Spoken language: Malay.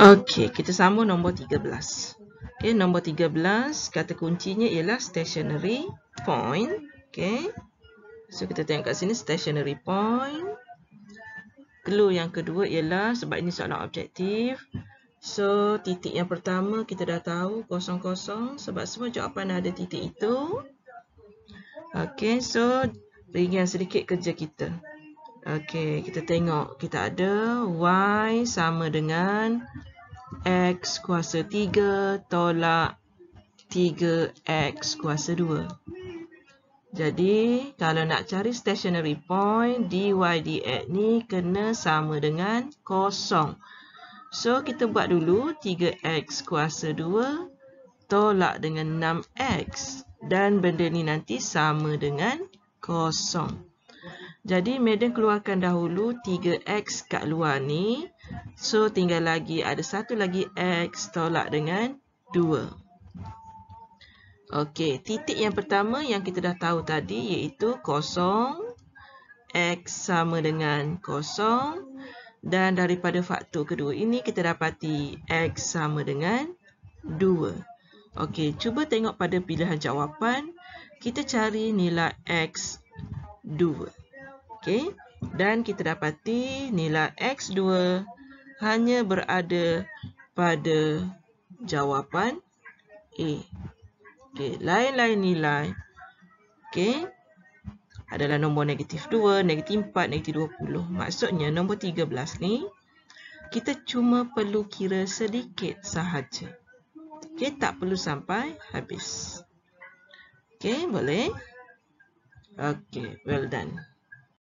Okey, kita sambung nombor 13. Okey, nombor 13 kata kuncinya ialah stationary point. Okey. So kita tengok kat sini stationary point. Clue yang kedua ialah sebab ini soalan objektif. So titik yang pertama kita dah tahu kosong-kosong sebab semua jawapan ada titik itu. Okey, so ringan sedikit kerja kita. Okey, kita tengok kita ada y sama dengan x kuasa 3 tolak 3x kuasa 2. Jadi, kalau nak cari stationary point, dy dx ni kena sama dengan kosong. So, kita buat dulu 3x kuasa 2 tolak dengan 6x. Dan benda ni nanti sama dengan kosong. Jadi Madam keluarkan dahulu 3x kat luar ni. So tinggal lagi ada satu lagi x tolak dengan 2. Okey, titik yang pertama yang kita dah tahu tadi iaitu kosong x sama dengan kosong, dan daripada faktor kedua ini kita dapati x sama dengan 2. Okey, cuba tengok pada pilihan jawapan. Kita cari nilai x 2. Okey, dan kita dapati nilai X2 hanya berada pada jawapan A. Okey, lain-lain nilai. Okey, adalah nombor negatif 2, negatif 4, negatif 20. Maksudnya nombor 13 ni, kita cuma perlu kira sedikit sahaja. Okey, tak perlu sampai habis. Okey, boleh? Okey, well done.